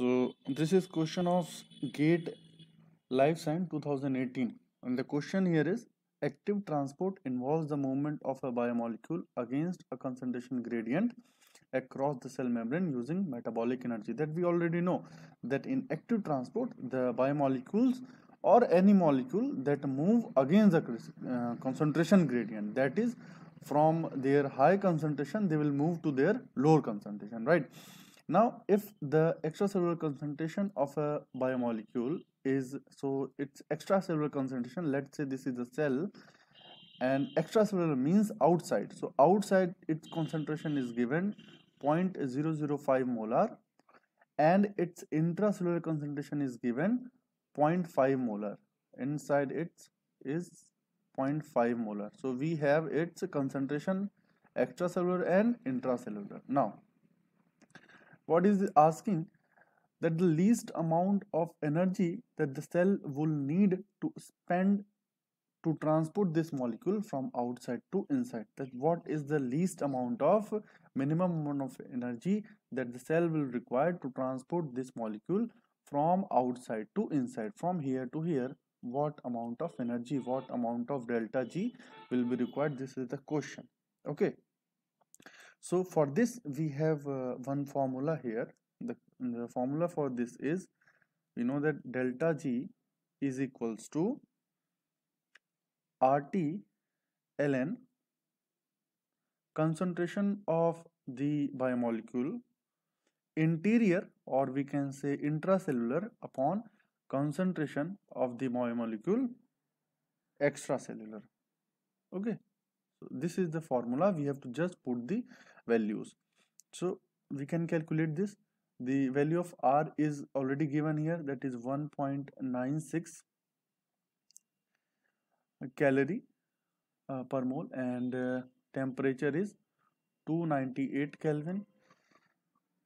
so this is question of gate life science 2018 and the question here is active transport involves the movement of a biomolecule against a concentration gradient across the cell membrane using metabolic energy that we already know that in active transport the biomolecules or any molecule that move against the uh, concentration gradient that is from their high concentration they will move to their lower concentration right now, if the extracellular concentration of a biomolecule is so its extracellular concentration, let's say this is a cell, and extracellular means outside. So outside its concentration is given 0.005 molar and its intracellular concentration is given 0.5 molar. Inside it is 0.5 molar. So we have its concentration extracellular and intracellular. Now what is asking? That the least amount of energy that the cell will need to spend to transport this molecule from outside to inside that what is the least amount of minimum amount of energy that the cell will require to transport this molecule from outside to inside from here to here what amount of energy what amount of delta g will be required this is the question okay so for this we have uh, one formula here the, the formula for this is you know that delta g is equals to rt ln concentration of the biomolecule interior or we can say intracellular upon concentration of the biomolecule extracellular okay so this is the formula we have to just put the values so we can calculate this the value of r is already given here that is 1.96 calorie uh, per mole and uh, temperature is 298 kelvin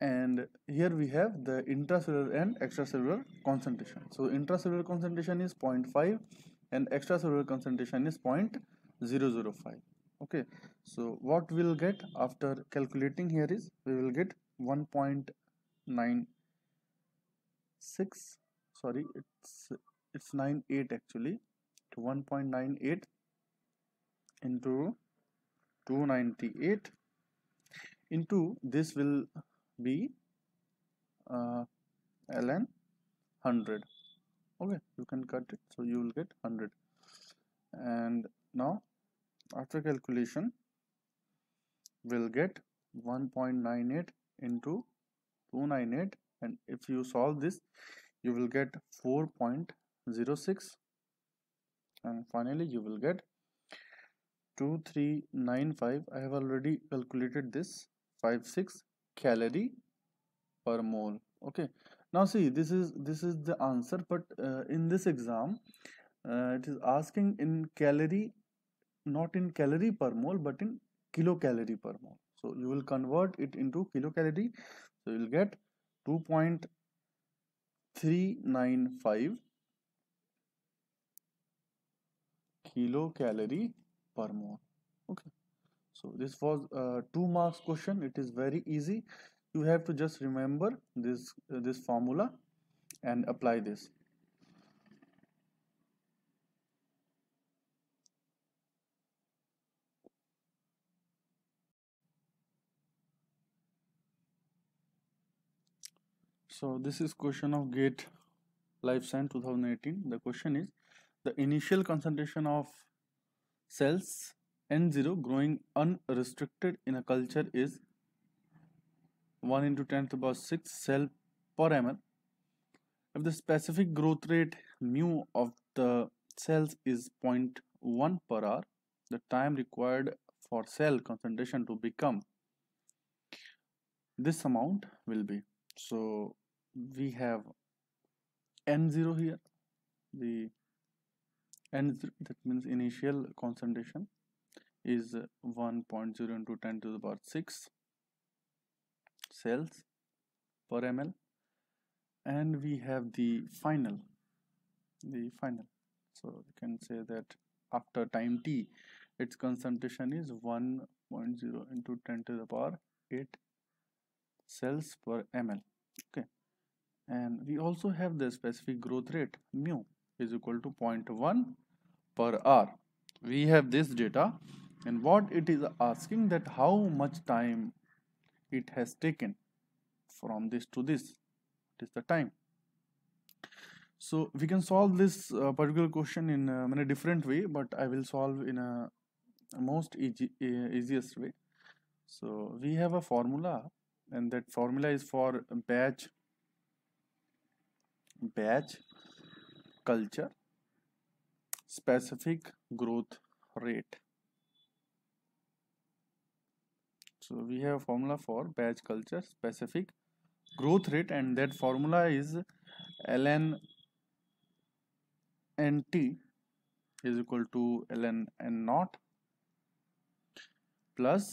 and here we have the intracellular and extracellular concentration so intracellular concentration is 0.5 and extracellular concentration is 0.005 okay so what we'll get after calculating here is we will get 1.96 sorry it's it's 98 actually to 1.98 into 298 into this will be uh, ln 100 okay you can cut it so you will get 100 and now after calculation we'll get 1.98 into 298 and if you solve this you will get 4.06 and finally you will get 2395 I have already calculated this 56 calorie per mole okay now see this is this is the answer but uh, in this exam uh, it is asking in calorie not in calorie per mole but in kilocalorie per mole so you will convert it into kilocalorie so you'll get 2.395 kilocalorie per mole okay so this was a two marks question it is very easy you have to just remember this uh, this formula and apply this so this is question of gate life science 2018 the question is the initial concentration of cells n0 growing unrestricted in a culture is 1 into 10 to the power 6 cell per ml if the specific growth rate mu of the cells is 0.1 per hour the time required for cell concentration to become this amount will be so we have n0 here the n that means initial concentration is 1.0 into 10 to the power 6 cells per ml and we have the final the final so you can say that after time t its concentration is 1.0 into 10 to the power 8 cells per ml okay and we also have the specific growth rate mu is equal to 0.1 per hour we have this data and what it is asking that how much time it has taken from this to this it is the time so we can solve this uh, particular question in uh, many different way but i will solve in a most easy, easiest way so we have a formula and that formula is for batch batch culture specific growth rate so we have a formula for batch culture specific growth rate and that formula is ln nt is equal to ln n naught plus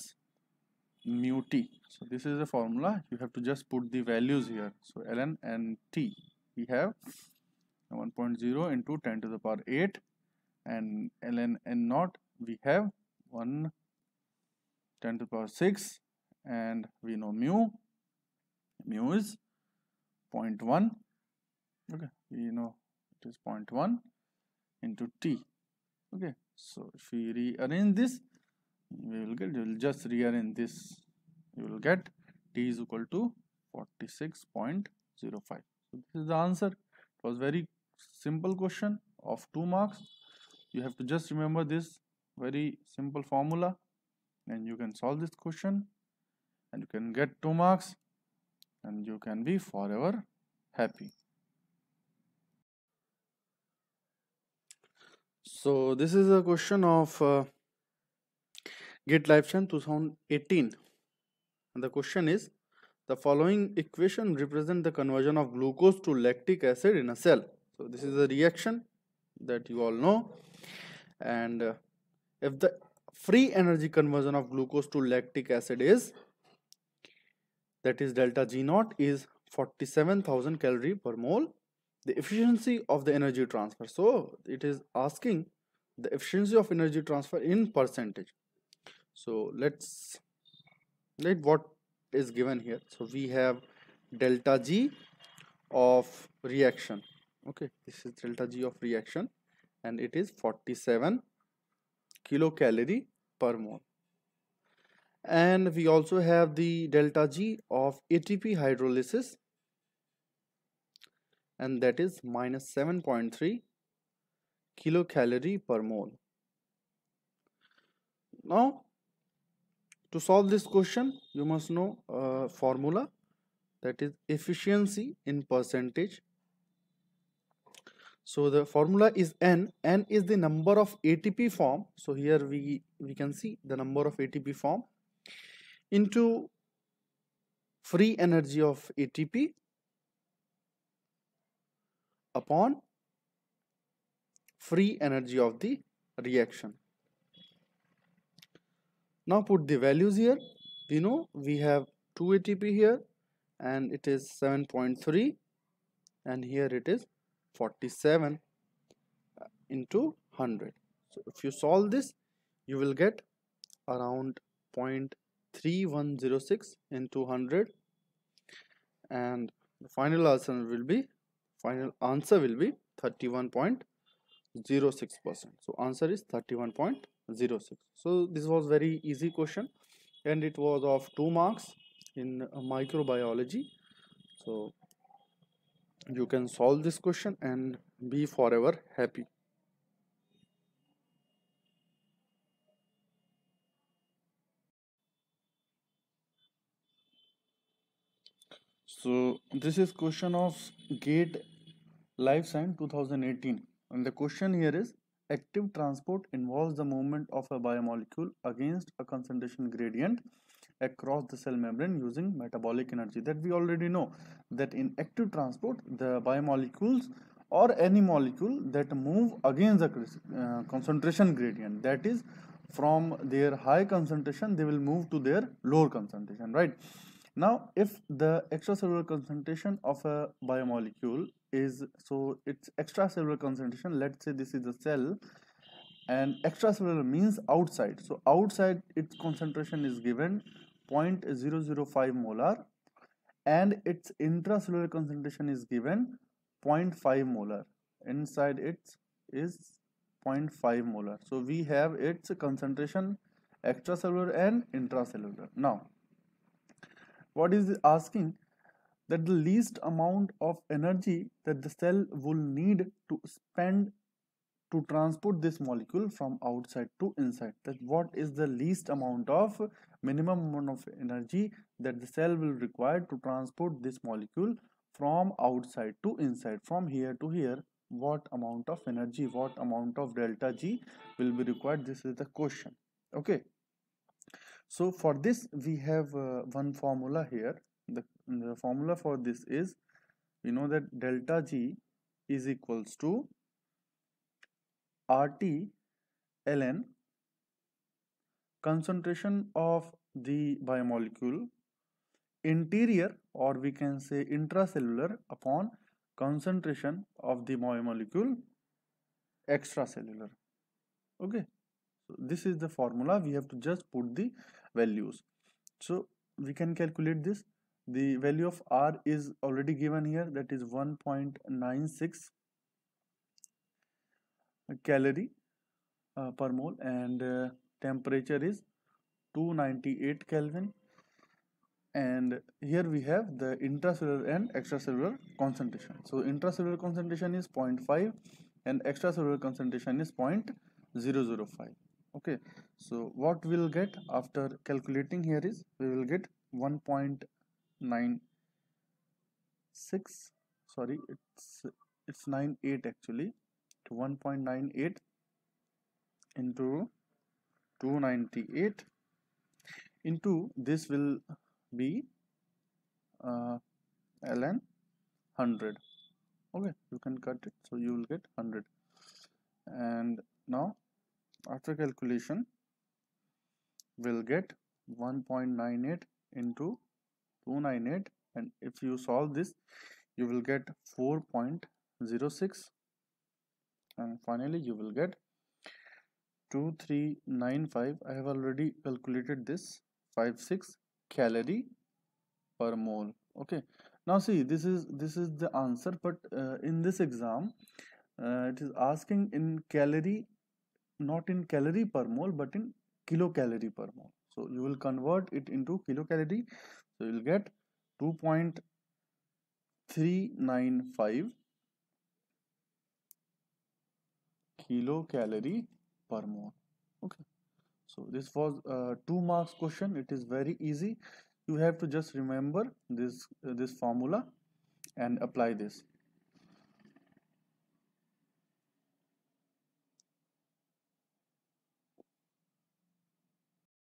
mu t so this is a formula you have to just put the values here so ln nt we have 1.0 into 10 to the power 8 and ln n naught we have 1 10 to the power 6 and we know mu mu is 0.1 okay we know it is 0.1 into t okay so if we rearrange this we will get you will just rearrange this you will get t is equal to 46.05 this is the answer. It was very simple question of 2 marks. You have to just remember this very simple formula and you can solve this question and you can get 2 marks and you can be forever happy. So this is a question of uh, Git Live 2018 and the question is the following equation represent the conversion of glucose to lactic acid in a cell. So this is a reaction that you all know. And uh, if the free energy conversion of glucose to lactic acid is that is delta G naught is 47,000 calorie per mole. The efficiency of the energy transfer. So it is asking the efficiency of energy transfer in percentage. So let's let what is given here so we have delta g of reaction okay this is delta g of reaction and it is 47 kilocalorie per mole and we also have the delta g of ATP hydrolysis and that is minus 7.3 kilocalorie per mole now to solve this question you must know a formula that is efficiency in percentage so the formula is n n is the number of ATP form so here we we can see the number of ATP form into free energy of ATP upon free energy of the reaction now put the values here we know we have 2 ATP here and it is 7.3 and here it is 47 uh, into 100 so if you solve this you will get around 0.3106 into 100 and the final answer will be final answer will be 31.06 percent so answer is 31.06 06 so this was very easy question and it was of 2 marks in microbiology so you can solve this question and be forever happy so this is question of gate life science 2018 and the question here is Active transport involves the movement of a biomolecule against a concentration gradient across the cell membrane using metabolic energy that we already know that in active transport the biomolecules or any molecule that move against the uh, concentration gradient that is from their high concentration they will move to their lower concentration right now, if the extracellular concentration of a biomolecule is so its extracellular concentration, let's say this is a cell, and extracellular means outside. So, outside its concentration is given 0.005 molar and its intracellular concentration is given 0.5 molar inside it is 0.5 molar so we have its concentration extracellular and intracellular now what is asking that the least amount of energy that the cell will need to spend to transport this molecule from outside to inside that what is the least amount of minimum amount of energy that the cell will require to transport this molecule from outside to inside from here to here what amount of energy what amount of delta g will be required this is the question okay so for this we have uh, one formula here the, the formula for this is we know that delta g is equals to RT ln concentration of the biomolecule interior or we can say intracellular upon concentration of the biomolecule extracellular okay so this is the formula we have to just put the values so we can calculate this the value of r is already given here that is 1.96 calorie uh, per mole and uh, temperature is 298 kelvin and here we have the intracellular and extracellular concentration so intracellular concentration is 0.5 and extracellular concentration is 0.005 okay so what we'll get after calculating here is we will get 1.96 sorry it's it's 98 actually to 1.98 into 298 into this will be uh, ln 100 okay you can cut it so you will get 100 and now after calculation we'll get 1.98 into 298 and if you solve this you will get 4.06 and finally you will get 2395 I have already calculated this 56 calorie per mole okay now see this is this is the answer but uh, in this exam uh, it is asking in calorie not in calorie per mole but in kilocalorie per mole so you will convert it into kilocalorie so you'll get 2.395 kilocalorie per mole okay so this was a two marks question it is very easy you have to just remember this uh, this formula and apply this